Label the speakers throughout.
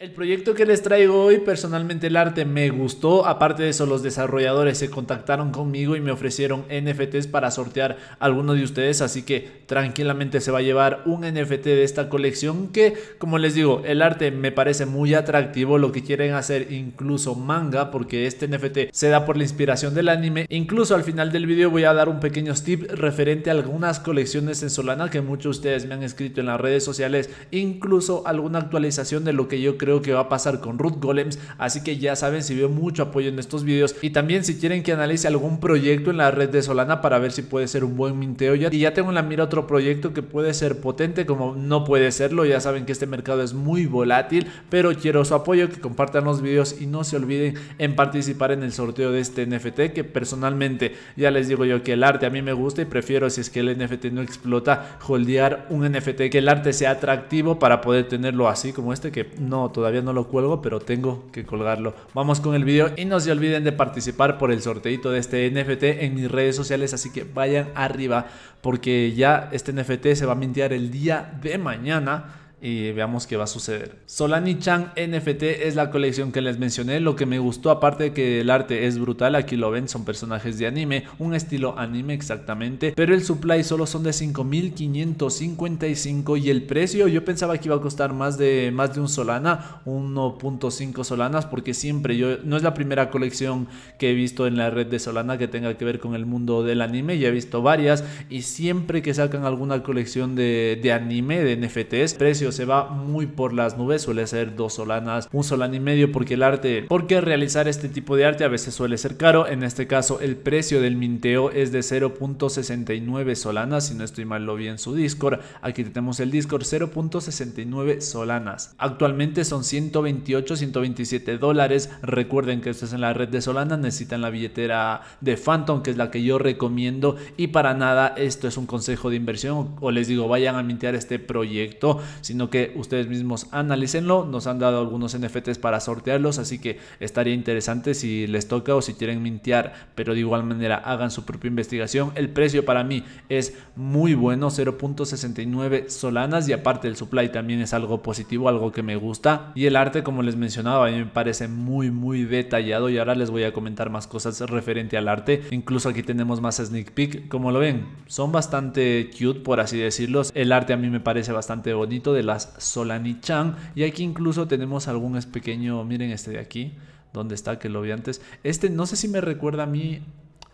Speaker 1: El proyecto que les traigo hoy, personalmente el arte me gustó. Aparte de eso, los desarrolladores se contactaron conmigo y me ofrecieron NFTs para sortear algunos de ustedes. Así que tranquilamente se va a llevar un NFT de esta colección que, como les digo, el arte me parece muy atractivo. Lo que quieren hacer incluso manga, porque este NFT se da por la inspiración del anime. Incluso al final del vídeo voy a dar un pequeño tip referente a algunas colecciones en Solana que muchos de ustedes me han escrito en las redes sociales. Incluso alguna actualización de lo que yo creo creo que va a pasar con Ruth Golems, así que ya saben si veo mucho apoyo en estos videos y también si quieren que analice algún proyecto en la red de Solana para ver si puede ser un buen minteo ya, y ya tengo en la mira otro proyecto que puede ser potente como no puede serlo, ya saben que este mercado es muy volátil, pero quiero su apoyo, que compartan los videos y no se olviden en participar en el sorteo de este NFT que personalmente ya les digo yo que el arte a mí me gusta y prefiero si es que el NFT no explota holdear un NFT que el arte sea atractivo para poder tenerlo así como este que no todavía no lo cuelgo, pero tengo que colgarlo. Vamos con el video y no se olviden de participar por el sorteito de este NFT en mis redes sociales, así que vayan arriba porque ya este NFT se va a mintear el día de mañana y veamos qué va a suceder. Solani Chan NFT es la colección que les mencioné, lo que me gustó aparte de que el arte es brutal, aquí lo ven, son personajes de anime, un estilo anime exactamente, pero el supply solo son de 5.555 y el precio yo pensaba que iba a costar más de, más de un solana, 1.5 solanas, porque siempre yo, no es la primera colección que he visto en la red de Solana que tenga que ver con el mundo del anime, ya he visto varias y siempre que sacan alguna colección de, anime, de NFTs, precio se va muy por las nubes, suele ser dos solanas, un solano y medio, porque el arte, porque realizar este tipo de arte a veces suele ser caro, en este caso el precio del minteo es de 0.69 solanas, si no estoy mal lo vi en su Discord, aquí tenemos el Discord 0.69 solanas, actualmente son 128, 127 dólares, recuerden que esto es en la red de Solana, necesitan la billetera de Phantom, que es la que yo recomiendo y para nada esto es un consejo de inversión o les digo vayan a mintear este proyecto, si sino que ustedes mismos analícenlo. Nos han dado algunos NFTs para sortearlos, así que estaría interesante si les toca o si quieren mintear, pero de igual manera hagan su propia investigación. El precio para mí es muy bueno, 0.69 solanas y aparte el supply también es algo positivo, algo que me gusta. Y el arte, como les mencionaba, a mí me parece muy, muy detallado y ahora les voy a comentar más cosas referente al arte. Incluso aquí tenemos más sneak peek, como lo ven, son bastante cute por así decirlos El arte a mí me parece bastante bonito, las Solanichan. Y aquí incluso tenemos algún pequeño, miren este de aquí, donde está que lo vi antes. Este no sé si me recuerda a mí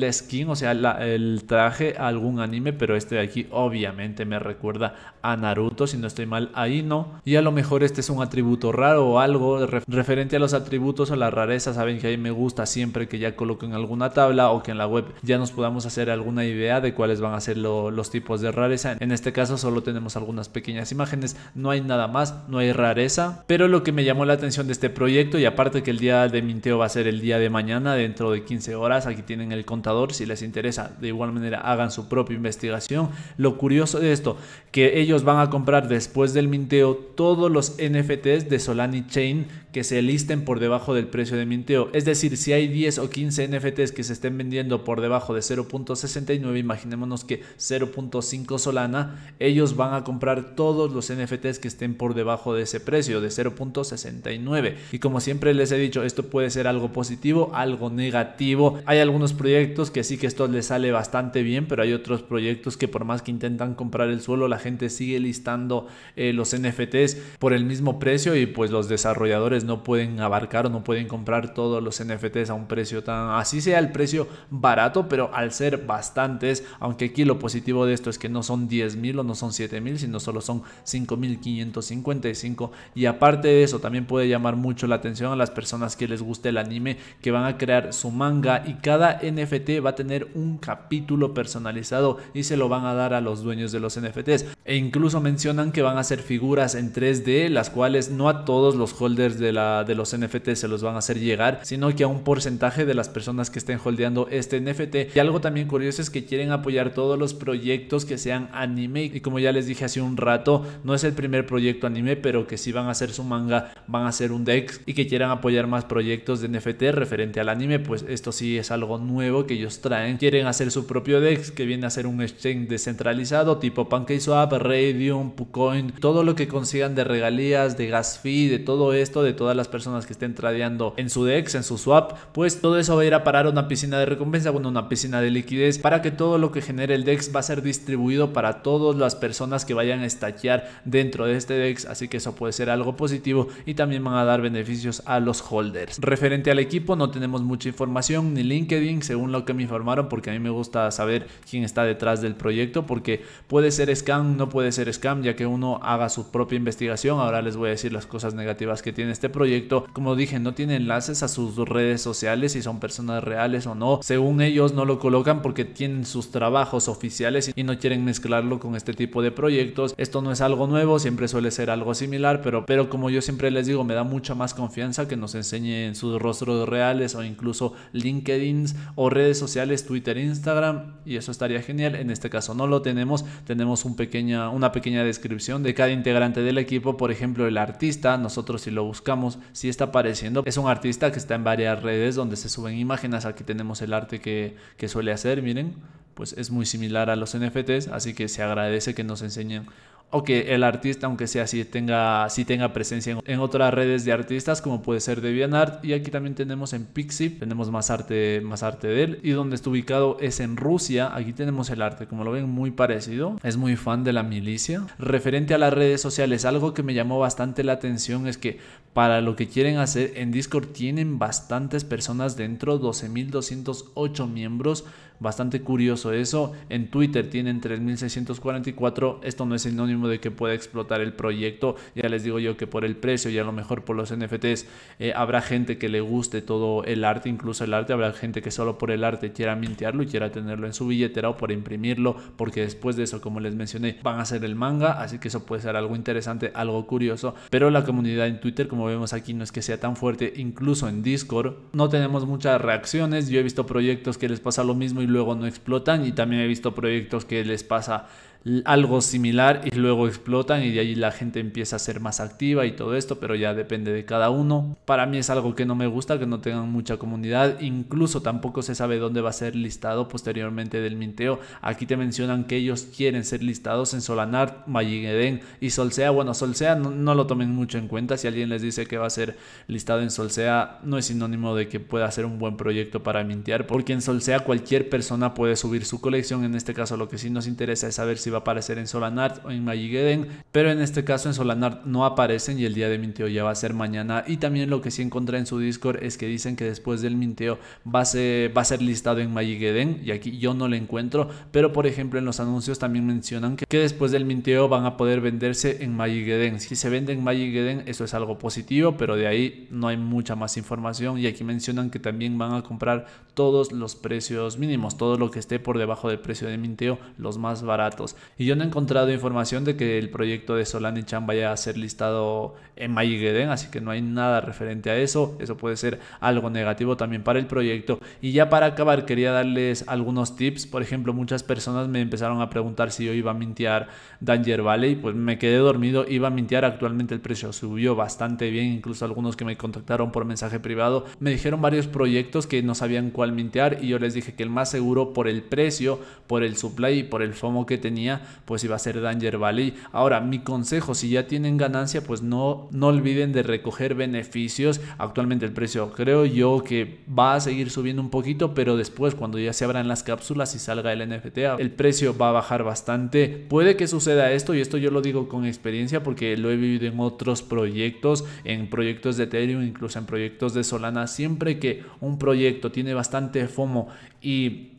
Speaker 1: la skin, o sea, el traje algún anime, pero este de aquí obviamente me recuerda a Naruto, si no estoy mal, ahí no, Y a lo mejor este es un atributo raro o algo referente a los atributos o la rareza. Saben que ahí me gusta siempre que ya coloquen alguna tabla o que en la web ya nos podamos hacer alguna idea de cuáles van a ser los tipos de rareza. En este caso solo tenemos algunas pequeñas imágenes, no hay nada más, no hay rareza. Pero lo que me llamó la atención de este proyecto y aparte que el día de minteo va a ser el día de mañana, dentro de 15 horas, aquí tienen el control. Si les interesa, de igual manera hagan su propia investigación. Lo curioso de esto, que ellos van a comprar después del minteo todos los NFTs de Solani Chain que se listen por debajo del precio de minteo. Es decir, si hay 10 o 15 NFTs que se estén vendiendo por debajo de 0.69, imaginémonos que 0.5 Solana, ellos van a comprar todos los NFTs que estén por debajo de ese precio, de 0.69. Y como siempre les he dicho, esto puede ser algo positivo, algo negativo. Hay algunos proyectos que sí que esto les sale bastante bien, pero hay otros proyectos que por más que intentan comprar el suelo, la gente sigue listando eh, los NFTs por el mismo precio y pues los desarrolladores no pueden abarcar o no pueden comprar todos los NFTs a un precio tan, así sea el precio barato, pero al ser bastantes, aunque aquí lo positivo de esto es que no son 10.000 o no son 7.000, sino solo son 5.555 y aparte de eso también puede llamar mucho la atención a las personas que les guste el anime, que van a crear su manga y cada NFT va a tener un capítulo personalizado y se lo van a dar a los dueños de los NFTs. E incluso mencionan que van a ser figuras en 3D, las cuales no a todos los holders de, la, de los NFTs se los van a hacer llegar, sino que a un porcentaje de las personas que estén holdeando este NFT. Y algo también curioso es que quieren apoyar todos los proyectos que sean anime. Y como ya les dije hace un rato, no es el primer proyecto anime, pero que si van a hacer su manga, van a hacer un dex y que quieran apoyar más proyectos de NFT referente al anime, pues esto sí es algo nuevo que ellos traen. Quieren hacer su propio DEX que viene a ser un exchange descentralizado tipo PancakeSwap, Radium, Pucoin, todo lo que consigan de regalías, de gas fee, de todo esto, de todas las personas que estén tradeando en su DEX, en su swap, pues todo eso va a ir a parar a una piscina de recompensa, bueno, una piscina de liquidez para que todo lo que genere el DEX va a ser distribuido para todas las personas que vayan a estaquear dentro de este DEX, así que eso puede ser algo positivo y también van a dar beneficios a los holders. Referente al equipo no tenemos mucha información ni LinkedIn según que me informaron porque a mí me gusta saber quién está detrás del proyecto porque puede ser scam, no puede ser scam, ya que uno haga su propia investigación. Ahora les voy a decir las cosas negativas que tiene este proyecto. Como dije, no tiene enlaces a sus redes sociales, si son personas reales o no. Según ellos no lo colocan porque tienen sus trabajos oficiales y no quieren mezclarlo con este tipo de proyectos. Esto no es algo nuevo, siempre suele ser algo similar, pero, pero como yo siempre les digo, me da mucha más confianza que nos enseñen sus rostros reales o incluso linkedins o redes sociales, Twitter, Instagram, y eso estaría genial. En este caso no lo tenemos, tenemos un pequeña, una pequeña descripción de cada integrante del equipo, por ejemplo, el artista, nosotros si lo buscamos, si está apareciendo, es un artista que está en varias redes donde se suben imágenes, aquí tenemos el arte que, que suele hacer, miren, pues es muy similar a los NFTs, así que se agradece que nos enseñen o que el artista, aunque sea así, tenga, sí tenga presencia en, otras redes de artistas, como puede ser DeviantArt. Y aquí también tenemos en Pixie, tenemos más arte, más arte de él. Y donde está ubicado es en Rusia. Aquí tenemos el arte, como lo ven, muy parecido. Es muy fan de la milicia. Referente a las redes sociales, algo que me llamó bastante la atención es que para lo que quieren hacer en Discord tienen bastantes personas dentro, 12.208 miembros. Bastante curioso eso. En Twitter tienen 3.644. Esto no es sinónimo de que pueda explotar el proyecto. Ya les digo yo que por el precio y a lo mejor por los NFTs eh, habrá gente que le guste todo el arte, incluso el arte, habrá gente que solo por el arte quiera mintearlo y quiera tenerlo en su billetera o por imprimirlo, porque después de eso, como les mencioné, van a hacer el manga, así que eso puede ser algo interesante, algo curioso. Pero la comunidad en Twitter, como vemos aquí, no es que sea tan fuerte, incluso en Discord, no tenemos muchas reacciones. Yo he visto proyectos que les pasa lo mismo y luego no explotan y también he visto proyectos que les pasa algo similar y luego explotan y de ahí la gente empieza a ser más activa y todo esto, pero ya depende de cada uno. Para mí es algo que no me gusta, que no tengan mucha comunidad, incluso tampoco se sabe dónde va a ser listado posteriormente del minteo. Aquí te mencionan que ellos quieren ser listados en Solanart, Mayigeden y Solsea. Bueno, Solsea no, no, lo tomen mucho en cuenta, si alguien les dice que va a ser listado en Solsea, no es sinónimo de que pueda ser un buen proyecto para mintear, porque en Solsea cualquier persona puede subir su colección, en este caso lo que sí nos interesa es saber si aparecer en Solanart o en Magic pero en este caso en Solanart no aparecen y el día de minteo ya va a ser mañana. Y también lo que sí encuentra en su Discord es que dicen que después del minteo va a ser, va a ser listado en Magic y aquí yo no lo encuentro, pero por ejemplo en los anuncios también mencionan que, después del minteo van a poder venderse en Magic Si se vende en Magic eso es algo positivo, pero de ahí no hay mucha más información y aquí mencionan que también van a comprar todos los precios mínimos, todo lo que esté por debajo del precio de minteo, los más baratos y yo no he encontrado información de que el proyecto de Solani Chan vaya a ser listado en MyGeden, así que no hay nada referente a eso. Eso puede ser algo negativo también para el proyecto. Y ya para acabar, quería darles algunos tips. Por ejemplo, muchas personas me empezaron a preguntar si yo iba a mintear Danger Valley, pues me quedé dormido, iba a mintear. Actualmente el precio subió bastante bien, incluso algunos que me contactaron por mensaje privado me dijeron varios proyectos que no sabían cuál mintear y yo les dije que el más seguro por el precio, por el supply y por el FOMO que tenía pues iba a ser Danger Valley. Ahora, mi consejo, si ya tienen ganancia, pues no, no olviden de recoger beneficios. Actualmente el precio creo yo que va a seguir subiendo un poquito, pero después cuando ya se abran las cápsulas y salga el NFT, el precio va a bajar bastante. Puede que suceda esto y esto yo lo digo con experiencia porque lo he vivido en otros proyectos, en proyectos de Ethereum, incluso en proyectos de Solana. Siempre que un proyecto tiene bastante FOMO y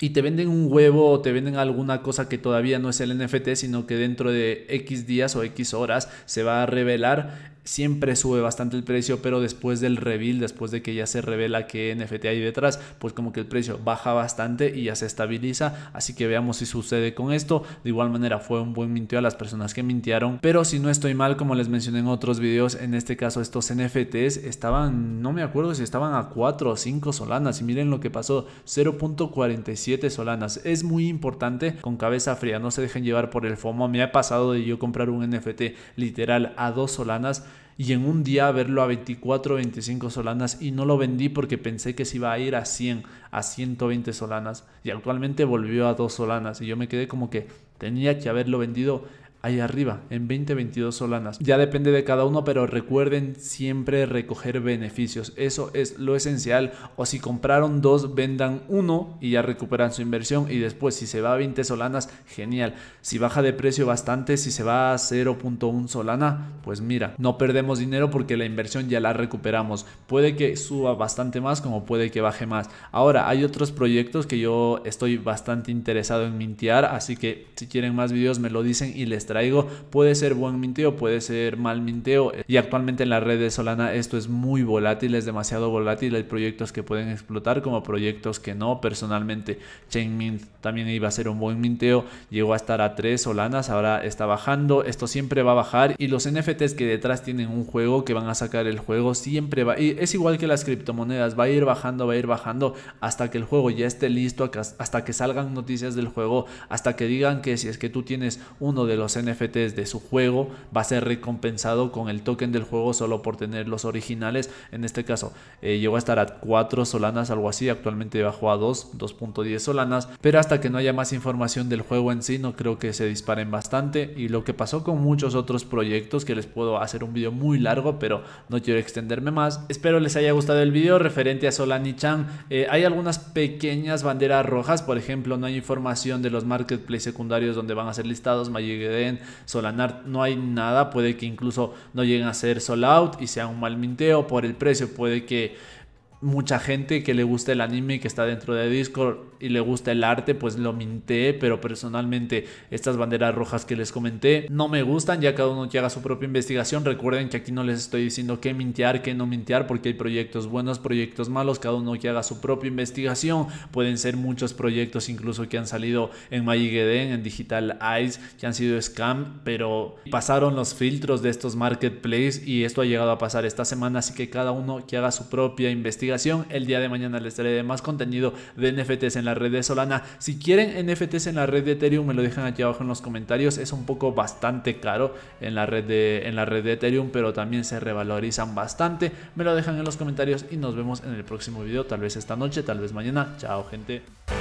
Speaker 1: y te venden un huevo o te venden alguna cosa que todavía no es el NFT, sino que dentro de X días o X horas se va a revelar, siempre sube bastante el precio, pero después del reveal, después de que ya se revela qué NFT hay detrás, pues como que el precio baja bastante y ya se estabiliza. Así que veamos si sucede con esto. De igual manera fue un buen mintió a las personas que mintieron, pero si no estoy mal, como les mencioné en otros videos, en este caso estos NFTs estaban, no me acuerdo si estaban a 4 o 5 solanas y miren lo que pasó, 0.47 solanas. Es muy importante con cabeza fría, no se dejen llevar por el FOMO. Me ha pasado de yo comprar un NFT literal a 2 solanas y en un día verlo a 24, 25 solanas y no lo vendí porque pensé que se iba a ir a 100, a 120 solanas y actualmente volvió a 2 solanas y yo me quedé como que tenía que haberlo vendido ahí arriba, en 20-22 solanas. Ya depende de cada uno, pero recuerden siempre recoger beneficios. Eso es lo esencial. O si compraron dos, vendan uno y ya recuperan su inversión. Y después, si se va a 20 solanas, genial. Si baja de precio bastante, si se va a 0.1 solana, pues mira, no perdemos dinero porque la inversión ya la recuperamos. Puede que suba bastante más, como puede que baje más. Ahora, hay otros proyectos que yo estoy bastante interesado en mintear, así que si quieren más videos me lo dicen y les traigo puede ser buen minteo, puede ser mal minteo. Y actualmente en la red de Solana esto es muy volátil, es demasiado volátil. Hay proyectos que pueden explotar como proyectos que no. Personalmente, Mint también iba a ser un buen minteo, llegó a estar a 3 Solanas, ahora está bajando. Esto siempre va a bajar y los NFTs que detrás tienen un juego, que van a sacar el juego, siempre va. Y es igual que las criptomonedas, va a ir bajando, va a ir bajando hasta que el juego ya esté listo, hasta que salgan noticias del juego, hasta que digan que si es que tú tienes uno de los NFTs de su juego va a ser recompensado con el token del juego solo por tener los originales. En este caso, eh, llegó a estar a 4 solanas, algo así. Actualmente bajó a 2, 2.10 solanas. Pero hasta que no haya más información del juego en sí, no creo que se disparen bastante. Y lo que pasó con muchos otros proyectos, que les puedo hacer un vídeo muy largo, pero no quiero extenderme más. Espero les haya gustado el vídeo referente a Solani Chan. Eh, hay algunas pequeñas banderas rojas, por ejemplo, no hay información de los marketplaces secundarios donde van a ser listados. Magic solanar, no hay nada, puede que incluso no lleguen a ser sold out y sea un mal minteo por el precio, puede que mucha gente que le gusta el anime que está dentro de Discord y le gusta el arte, pues lo minté, pero personalmente estas banderas rojas que les comenté no me gustan, ya cada uno que haga su propia investigación, recuerden que aquí no les estoy diciendo qué mintear, qué no mintear, porque hay proyectos buenos, proyectos malos, cada uno que haga su propia investigación, pueden ser muchos proyectos incluso que han salido en MyGDN, en Digital Eyes, que han sido scam, pero pasaron los filtros de estos marketplaces y esto ha llegado a pasar esta semana, así que cada uno que haga su propia investigación el día de mañana les traeré más contenido de NFTs en la red de Solana. Si quieren NFTs en la red de Ethereum, me lo dejan aquí abajo en los comentarios. Es un poco bastante caro en la red de, en la red de Ethereum, pero también se revalorizan bastante. Me lo dejan en los comentarios y nos vemos en el próximo video. Tal vez esta noche, tal vez mañana. Chao, gente.